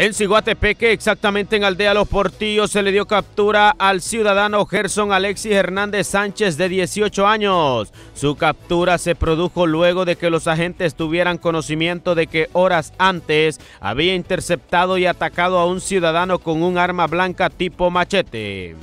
En Siguatepeque, exactamente en Aldea Los Portillos, se le dio captura al ciudadano Gerson Alexis Hernández Sánchez de 18 años. Su captura se produjo luego de que los agentes tuvieran conocimiento de que horas antes había interceptado y atacado a un ciudadano con un arma blanca tipo machete.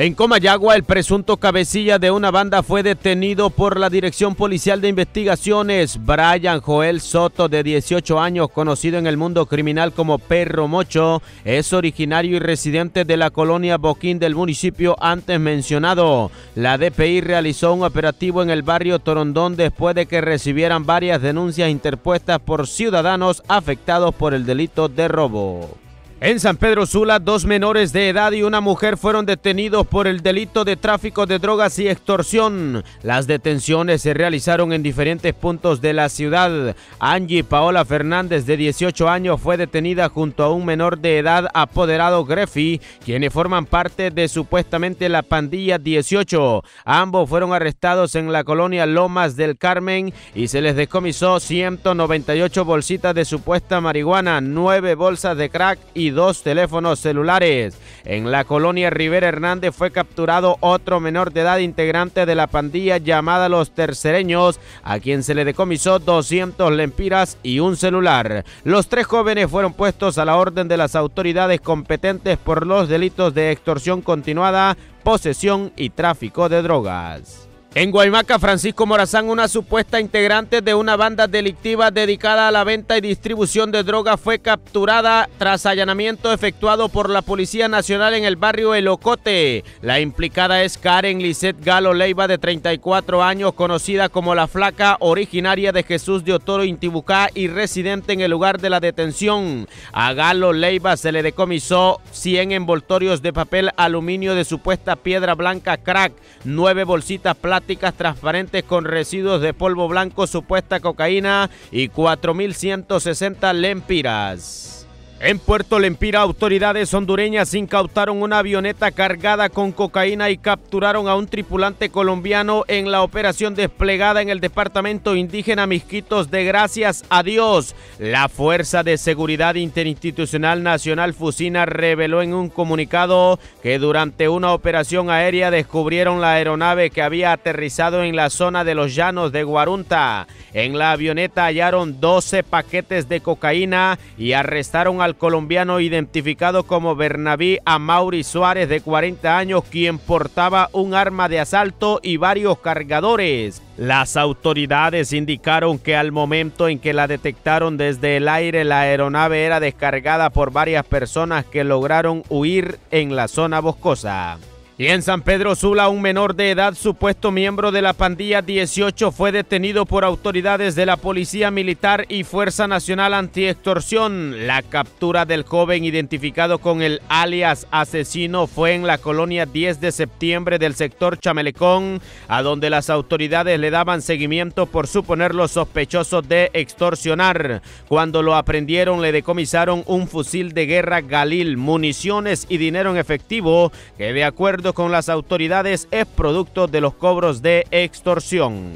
En Comayagua, el presunto cabecilla de una banda fue detenido por la Dirección Policial de Investigaciones. Brian Joel Soto, de 18 años, conocido en el mundo criminal como Perro Mocho, es originario y residente de la colonia Boquín del municipio antes mencionado. La DPI realizó un operativo en el barrio Torondón después de que recibieran varias denuncias interpuestas por ciudadanos afectados por el delito de robo. En San Pedro Sula, dos menores de edad y una mujer fueron detenidos por el delito de tráfico de drogas y extorsión. Las detenciones se realizaron en diferentes puntos de la ciudad. Angie Paola Fernández, de 18 años, fue detenida junto a un menor de edad apoderado Grefi, quienes forman parte de supuestamente la pandilla 18. Ambos fueron arrestados en la colonia Lomas del Carmen y se les descomisó 198 bolsitas de supuesta marihuana, 9 bolsas de crack y dos teléfonos celulares. En la colonia Rivera Hernández fue capturado otro menor de edad integrante de la pandilla llamada Los Tercereños, a quien se le decomisó 200 lempiras y un celular. Los tres jóvenes fueron puestos a la orden de las autoridades competentes por los delitos de extorsión continuada, posesión y tráfico de drogas. En Guaymaca, Francisco Morazán, una supuesta integrante de una banda delictiva dedicada a la venta y distribución de drogas, fue capturada tras allanamiento efectuado por la Policía Nacional en el barrio El Ocote. La implicada es Karen Lisette Galo Leiva, de 34 años, conocida como La Flaca, originaria de Jesús de Otoro, Intibucá y residente en el lugar de la detención. A Galo Leiva se le decomisó 100 envoltorios de papel aluminio de supuesta piedra blanca crack, 9 bolsitas plásticas transparentes con residuos de polvo blanco, supuesta cocaína y 4.160 lempiras. En Puerto Lempira, autoridades hondureñas incautaron una avioneta cargada con cocaína y capturaron a un tripulante colombiano en la operación desplegada en el departamento indígena Misquitos de Gracias a Dios. La Fuerza de Seguridad Interinstitucional Nacional Fusina reveló en un comunicado que durante una operación aérea descubrieron la aeronave que había aterrizado en la zona de los llanos de Guarunta. En la avioneta hallaron 12 paquetes de cocaína y arrestaron a colombiano identificado como Bernabí Mauri Suárez de 40 años, quien portaba un arma de asalto y varios cargadores. Las autoridades indicaron que al momento en que la detectaron desde el aire, la aeronave era descargada por varias personas que lograron huir en la zona boscosa. Y en San Pedro Sula, un menor de edad, supuesto miembro de la pandilla 18, fue detenido por autoridades de la Policía Militar y Fuerza Nacional Antiextorsión. La captura del joven identificado con el alias asesino fue en la colonia 10 de septiembre del sector Chamelecón, a donde las autoridades le daban seguimiento por suponerlo sospechoso de extorsionar. Cuando lo aprendieron, le decomisaron un fusil de guerra Galil, municiones y dinero en efectivo, que de acuerdo con las autoridades es producto de los cobros de extorsión.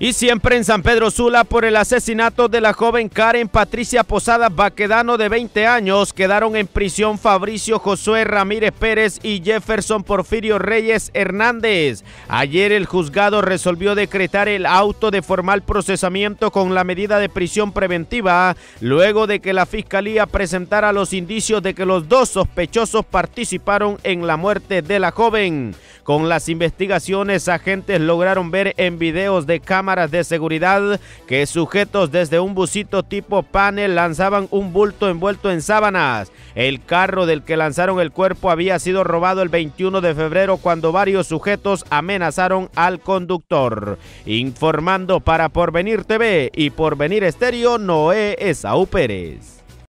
Y siempre en San Pedro Sula por el asesinato de la joven Karen Patricia Posada Baquedano de 20 años quedaron en prisión Fabricio Josué Ramírez Pérez y Jefferson Porfirio Reyes Hernández. Ayer el juzgado resolvió decretar el auto de formal procesamiento con la medida de prisión preventiva luego de que la fiscalía presentara los indicios de que los dos sospechosos participaron en la muerte de la joven. Con las investigaciones agentes lograron ver en videos de cámara de seguridad que sujetos desde un busito tipo panel lanzaban un bulto envuelto en sábanas. El carro del que lanzaron el cuerpo había sido robado el 21 de febrero cuando varios sujetos amenazaron al conductor. Informando para Porvenir TV y Porvenir Estéreo, Noé Esaú Pérez.